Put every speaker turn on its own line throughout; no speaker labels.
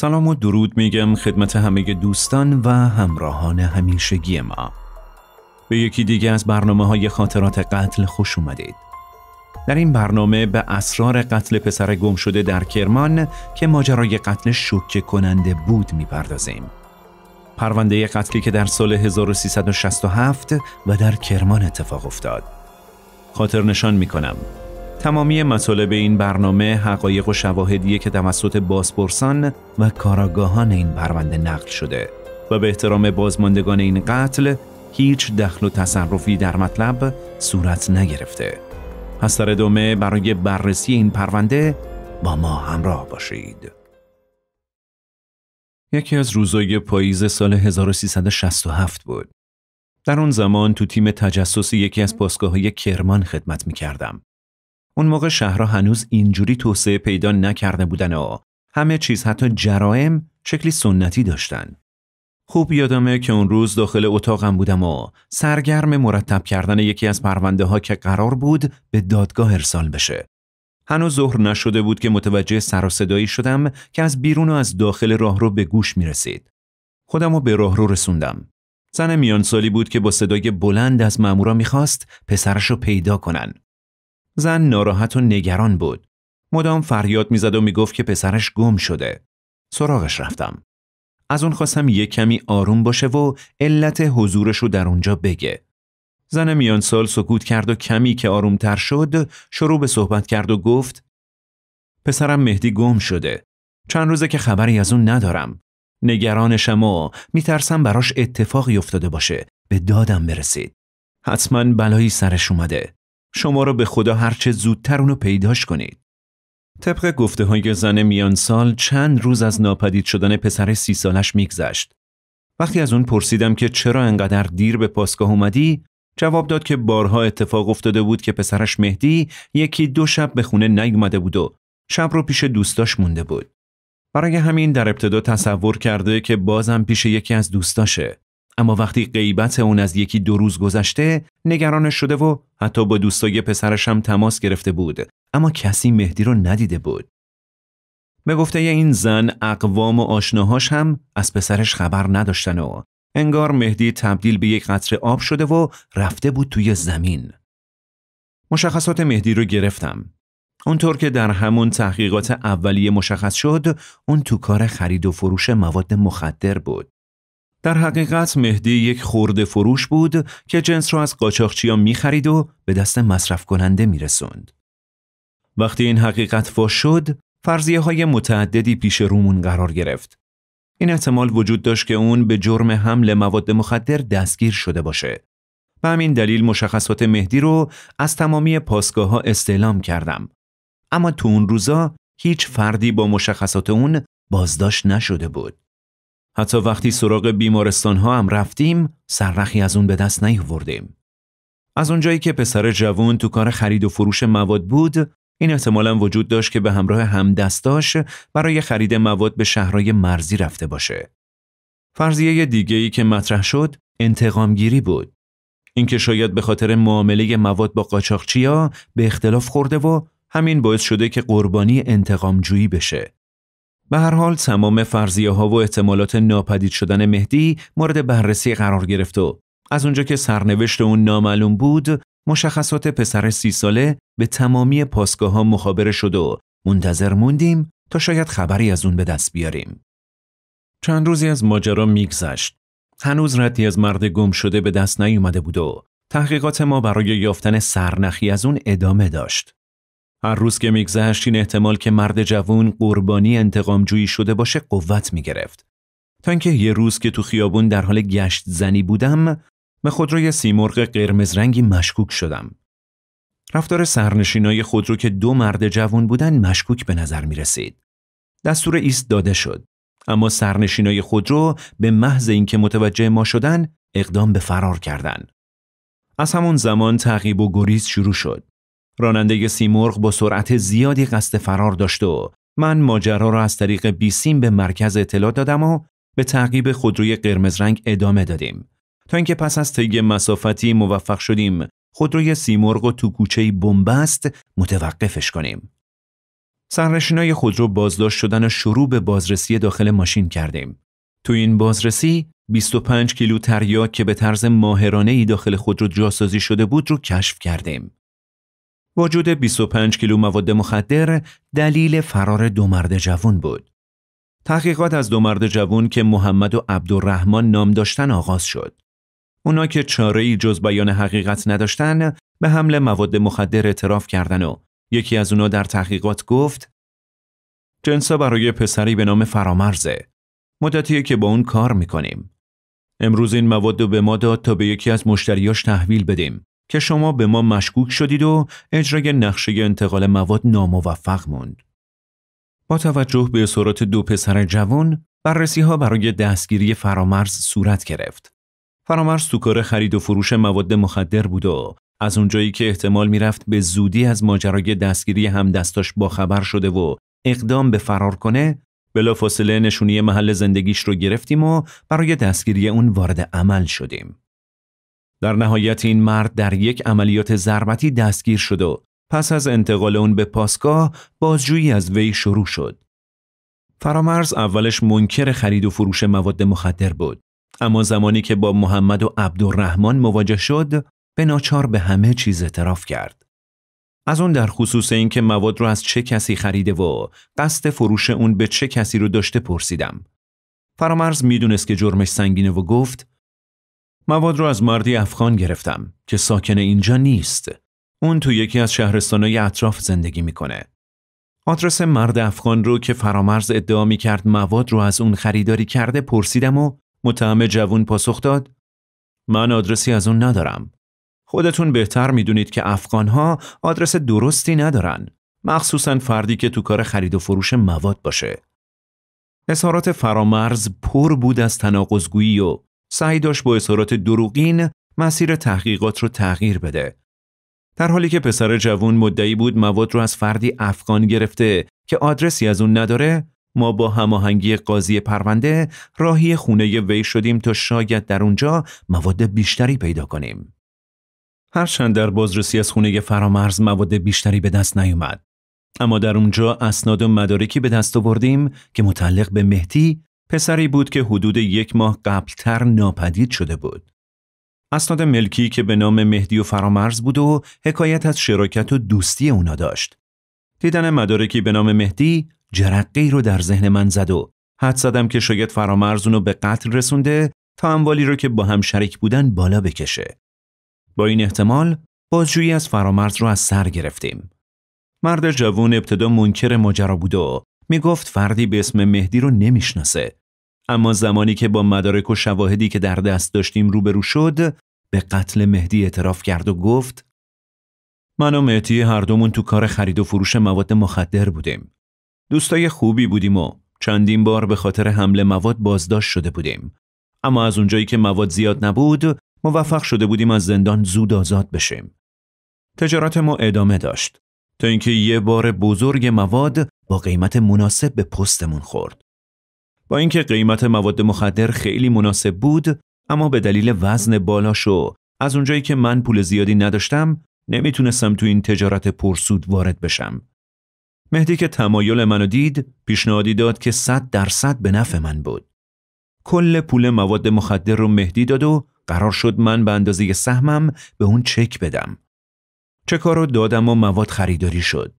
سلام و درود میگم خدمت همه دوستان و همراهان همیشگی ما به یکی دیگه از برنامه های خاطرات قتل خوش اومدید در این برنامه به اسرار قتل پسر گم شده در کرمان که ماجرای قتل شوکه کننده بود میپردازیم پرونده قتلی که در سال 1367 و در کرمان اتفاق افتاد خاطر نشان میکنم تمامی مطالب این برنامه حقایق و شواهدیه که توسط بازپرسان و کاراگاهان این پرونده نقل شده و به احترام بازماندگان این قتل هیچ دخل و تصرفی در مطلب صورت نگرفته. پس در ادامه برای بررسی این پرونده با ما همراه باشید. یکی از روزای پاییز سال 1367 بود. در اون زمان تو تیم تجسس یکی از پاسگاه های کرمان خدمت می کردم. اون موقع شهرها هنوز اینجوری توسعه پیدا نکرده بودن و همه چیز حتی جرائم شکلی سنتی داشتن. خوب یادمه که اون روز داخل اتاقم بودم و سرگرم مرتب کردن یکی از پرونده ها که قرار بود به دادگاه ارسال بشه. هنوز ظهر نشده بود که متوجه سر و صدایی شدم که از بیرون و از داخل راهرو به گوش می رسید. خودم رو به راهرو رسوندم. زن میان سالی بود که با صدای بلند از مامورا میخواست پسرش رو پیدا کنن. زن ناراحت و نگران بود. مدام فریاد میزد و میگفت که پسرش گم شده. سراغش رفتم. از اون خواستم یه کمی آروم باشه و علت حضورش رو در اونجا بگه. زن میان سال سکوت کرد و کمی که تر شد شروع به صحبت کرد و گفت پسرم مهدی گم شده. چند روزه که خبری از اون ندارم. نگرانشم و میترسم براش اتفاقی افتاده باشه. به دادم برسید. حتما بلایی سرش اومده. شما را به خدا هرچه زودتر اونو پیداش کنید. طبق گفته های زن میان سال چند روز از ناپدید شدن پسر سی سالش میگذشت. وقتی از اون پرسیدم که چرا انقدر دیر به پاسگاه اومدی، جواب داد که بارها اتفاق افتاده بود که پسرش مهدی یکی دو شب به خونه نیومده بود و شب رو پیش دوستاش مونده بود. برای همین در ابتدا تصور کرده که بازم پیش یکی از دوستاشه. اما وقتی غیبت اون از یکی دو روز گذشته نگران شده و حتی با دوستای پسرش هم تماس گرفته بود اما کسی مهدی رو ندیده بود به گفته این زن اقوام و آشناهاش هم از پسرش خبر نداشتن و انگار مهدی تبدیل به یک قطره آب شده و رفته بود توی زمین مشخصات مهدی رو گرفتم اونطور که در همون تحقیقات اولیه مشخص شد اون تو کار خرید و فروش مواد مخدر بود در حقیقت مهدی یک خورده فروش بود که جنس را از قاچاقچیا خرید و به دست مصرف کننده رسند. وقتی این حقیقت فاش شد، فرضیه های متعددی پیش رومون قرار گرفت. این احتمال وجود داشت که اون به جرم حمل مواد مخدر دستگیر شده باشه. به همین دلیل مشخصات مهدی رو از تمامی پاسگاه ها استعلام کردم. اما تو اون روزا هیچ فردی با مشخصات اون بازداشت نشده بود. حتی وقتی سراغ بیمارستان ها هم رفتیم سروخی از اون به دست نیاوردیم. از اونجایی که پسر جوان تو کار خرید و فروش مواد بود این احتمالا وجود داشت که به همراه همدستاش برای خرید مواد به شهرهای مرزی رفته باشه. فرضیه دیگه ای که مطرح شد انتقامگیری بود. اینکه شاید به خاطر معامله مواد با قاچاقچیا به اختلاف خورده و همین باعث شده که قربانی انتقامجویی بشه. به هر حال تمام فرضیه ها و احتمالات ناپدید شدن مهدی مورد بررسی قرار گرفت و از اونجا که سرنوشت اون نامعلوم بود مشخصات پسر سی ساله به تمامی پاسگاه ها مخابره شد و منتظر موندیم تا شاید خبری از اون به دست بیاریم. چند روزی از ماجرا میگذشت. هنوز ردی از مرد گم شده به دست نیومده بود و تحقیقات ما برای یافتن سرنخی از اون ادامه داشت. هر روز که میگذشت این احتمال که مرد جوان قربانی انتقامجویی شده باشه قوت میگرفت تا اینکه یه روز که تو خیابون در حال گشت زنی بودم به خودروی سیمرغ قرمز رنگی مشکوک شدم رفتار سرنشینای خودرو که دو مرد جوان بودن مشکوک به نظر می رسید. دستور ایست داده شد. اما سرنشینای خودرو به محض اینکه متوجه ما شدن اقدام به فرار کردند. از همون زمان تعقیب و گریز شروع شد. راننده سیمرغ با سرعت زیادی قصد فرار داشت و من ماجرا را از طریق بیسیم به مرکز اطلاع دادم و به تعقیب خودروی قرمز رنگ ادامه دادیم تا اینکه پس از طی مسافتی موفق شدیم خودروی سیمرغ و تو کوچه بنبست متوقفش کنیم سرنشینای خودرو بازداشت شدن و شروع به بازرسی داخل ماشین کردیم تو این بازرسی 25 کیلو تریاک که به طرز ماهرانه ای داخل خودرو جاسازی شده بود رو کشف کردیم وجود 25 کیلو مواد مخدر دلیل فرار دو مرد جوان بود. تحقیقات از دو مرد جوان که محمد و عبدالرحمن نام داشتن آغاز شد. اونا که چاره ای جز بیان حقیقت نداشتن به حمل مواد مخدر اعتراف کردن و یکی از اونا در تحقیقات گفت جنسا برای پسری به نام فرامرزه. مدتیه که با اون کار میکنیم. امروز این مواد رو به ما داد تا به یکی از مشتریاش تحویل بدیم. که شما به ما مشکوک شدید و اجرای نقشه انتقال مواد ناموفق موند. با توجه به صورت دو پسر جوان، بررسی ها برای دستگیری فرامرز صورت گرفت. فرامرز تو کار خرید و فروش مواد مخدر بود و از اونجایی که احتمال میرفت به زودی از ماجرای دستگیری هم همدستاش باخبر شده و اقدام به فرار کنه، بلافاصله نشونی محل زندگیش رو گرفتیم و برای دستگیری اون وارد عمل شدیم. در نهایت این مرد در یک عملیات ضربتی دستگیر شد و پس از انتقال اون به پاسگاه بازجویی از وی شروع شد. فرامرز اولش منکر خرید و فروش مواد مخدر بود اما زمانی که با محمد و عبدالرحمن مواجه شد به ناچار به همه چیز اعتراف کرد. از اون در خصوص اینکه مواد رو از چه کسی خریده و قصد فروش اون به چه کسی رو داشته پرسیدم. فرامرز میدونست که جرمش سنگینه و گفت مواد رو از مردی افغان گرفتم که ساکن اینجا نیست. اون تو یکی از شهرستانهای اطراف زندگی میکنه. آدرس مرد افغان رو که فرامرز ادعا می کرد مواد رو از اون خریداری کرده پرسیدم و متهم جوون پاسخ داد من آدرسی از اون ندارم. خودتون بهتر میدونید که افغانها آدرس درستی ندارن. مخصوصا فردی که تو کار خرید و فروش مواد باشه. اظهارات فرامرز پر بود از تناقضگویی و سعی داشت با اظهارات دروغین مسیر تحقیقات رو تغییر بده. در حالی که پسر جوون مدعی بود مواد رو از فردی افغان گرفته که آدرسی از اون نداره، ما با هماهنگی قاضی پرونده راهی خونه وی شدیم تا شاید در اونجا مواد بیشتری پیدا کنیم. هرچند در بازرسی از خونه فرامرز مواد بیشتری به دست نیومد. اما در اونجا اسناد و مدارکی به دست آوردیم که متعلق به مهدی پسری بود که حدود یک ماه قبلتر ناپدید شده بود. اسناد ملکی که به نام مهدی و فرامرز بود و حکایت از شراکت و دوستی اونا داشت. دیدن مدارکی به نام مهدی جرقی رو در ذهن من زد و حد زدم که شاید فرامرز اونو به قتل رسونده تا اموالی رو که با هم شریک بودن بالا بکشه. با این احتمال بازجویی از فرامرز رو از سر گرفتیم. مرد جوون ابتدا منکر ماجرا بود و گفت فردی به اسم مهدی رو نمیشناسه اما زمانی که با مدارک و شواهدی که در دست داشتیم روبرو شد به قتل مهدی اعتراف کرد و گفت من و مهدی هر دومون تو کار خرید و فروش مواد مخدر بودیم. دوستای خوبی بودیم و چندین بار به خاطر حمله مواد بازداشت شده بودیم. اما از اونجایی که مواد زیاد نبود موفق شده بودیم از زندان زود آزاد بشیم. تجارت ما ادامه داشت تا اینکه یه بار بزرگ مواد با قیمت مناسب به پستمون خورد. با اینکه قیمت مواد مخدر خیلی مناسب بود اما به دلیل وزن بالاش و از اونجایی که من پول زیادی نداشتم نمیتونستم تو این تجارت پرسود وارد بشم. مهدی که تمایل منو دید پیشنهادی داد که 100 درصد به نفع من بود. کل پول مواد مخدر رو مهدی داد و قرار شد من به اندازه سهمم به اون چک بدم. چه کارو دادم و مواد خریداری شد.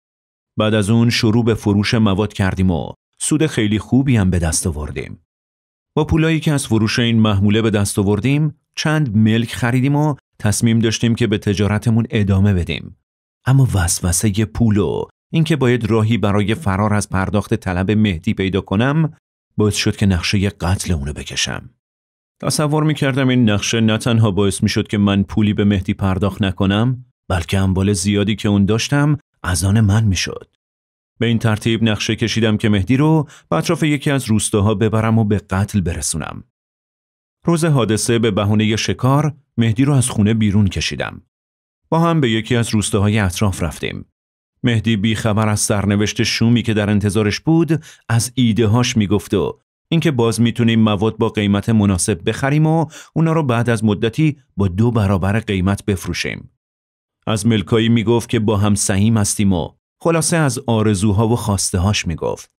بعد از اون شروع به فروش مواد کردیم و سود خیلی خوبی هم به دست آوردیم. با پولایی که از فروش این محموله به دست آوردیم، چند ملک خریدیم و تصمیم داشتیم که به تجارتمون ادامه بدیم. اما وسوسه پول و اینکه باید راهی برای فرار از پرداخت طلب مهدی پیدا کنم، باعث شد که نقشه قتل اونو بکشم. تصور میکردم این نقشه نه تنها باعث میشد که من پولی به مهدی پرداخت نکنم، بلکه اموال زیادی که اون داشتم از آن من میشد. به این ترتیب نقشه کشیدم که مهدی رو به اطراف یکی از روستاها ببرم و به قتل برسونم. روز حادثه به بهونه شکار مهدی رو از خونه بیرون کشیدم. با هم به یکی از روستاهای اطراف رفتیم. مهدی بیخبر از سرنوشت شومی که در انتظارش بود از ایدههاش میگفت و اینکه باز میتونیم مواد با قیمت مناسب بخریم و اونا رو بعد از مدتی با دو برابر قیمت بفروشیم. از ملکایی میگفت که با هم سهیم هستیم و خلاصه از آرزوها و خواسته هاش میگفت.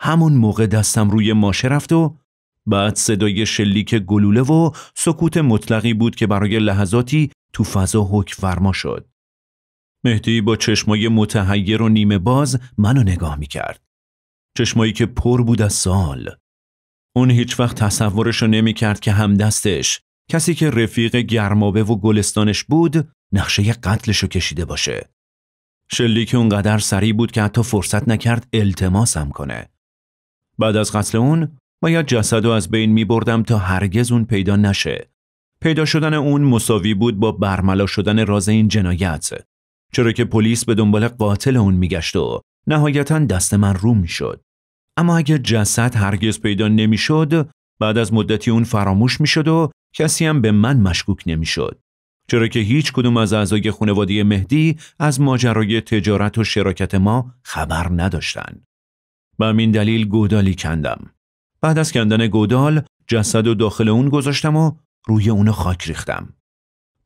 همون موقع دستم روی ماشه رفت و بعد صدای شلیک گلوله و سکوت مطلقی بود که برای لحظاتی تو فضا حک فرما شد. مهدی با چشمای متحیر و نیمه باز منو نگاه میکرد. چشمایی که پر بود از سال. اون هیچ وقت تصورشو نمیکرد که همدستش کسی که رفیق گرمابه و گلستانش بود نقشه قتلشو کشیده باشه. شلیک اونقدر سریع بود که حتی فرصت نکرد التماسم کنه. بعد از قتل اون باید جسد رو از بین می بردم تا هرگز اون پیدا نشه. پیدا شدن اون مساوی بود با برملا شدن راز این جنایت. چرا که پلیس به دنبال قاتل اون میگشت و نهایتا دست من رو شد. اما اگر جسد هرگز پیدا نمیشد، بعد از مدتی اون فراموش میشد و کسی هم به من مشکوک نمیشد. چرا که هیچ کدوم از اعضای خانواده مهدی از ماجرای تجارت و شراکت ما خبر نداشتند. به همین دلیل گودالی کندم. بعد از کندن گودال جسد و داخل اون گذاشتم و روی اون خاک ریختم.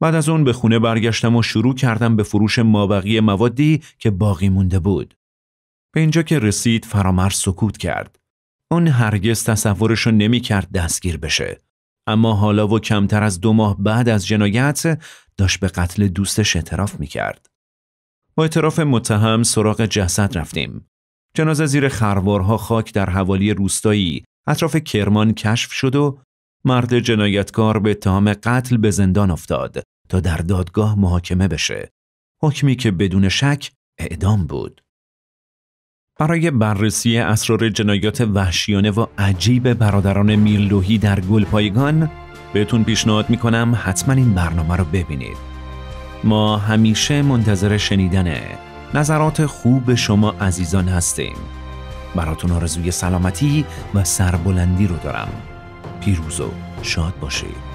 بعد از اون به خونه برگشتم و شروع کردم به فروش مابقی موادی که باقی مونده بود. به اینجا که رسید فرامر سکوت کرد. اون هرگز تصورشو نمی کرد دستگیر بشه. اما حالا و کمتر از دو ماه بعد از جنایت داشت به قتل دوستش اعتراف می کرد. با اعتراف متهم سراغ جسد رفتیم. جنازه زیر خروارها خاک در حوالی روستایی اطراف کرمان کشف شد و مرد جنایتکار به اتهام قتل به زندان افتاد تا در دادگاه محاکمه بشه. حکمی که بدون شک اعدام بود. برای بررسی اسرار جنایات وحشیانه و عجیب برادران میرلوهی در گلپایگان بهتون پیشنهاد میکنم حتما این برنامه رو ببینید ما همیشه منتظر شنیدن نظرات خوب شما عزیزان هستیم براتون آرزوی سلامتی و سربلندی رو دارم پیروز و شاد باشید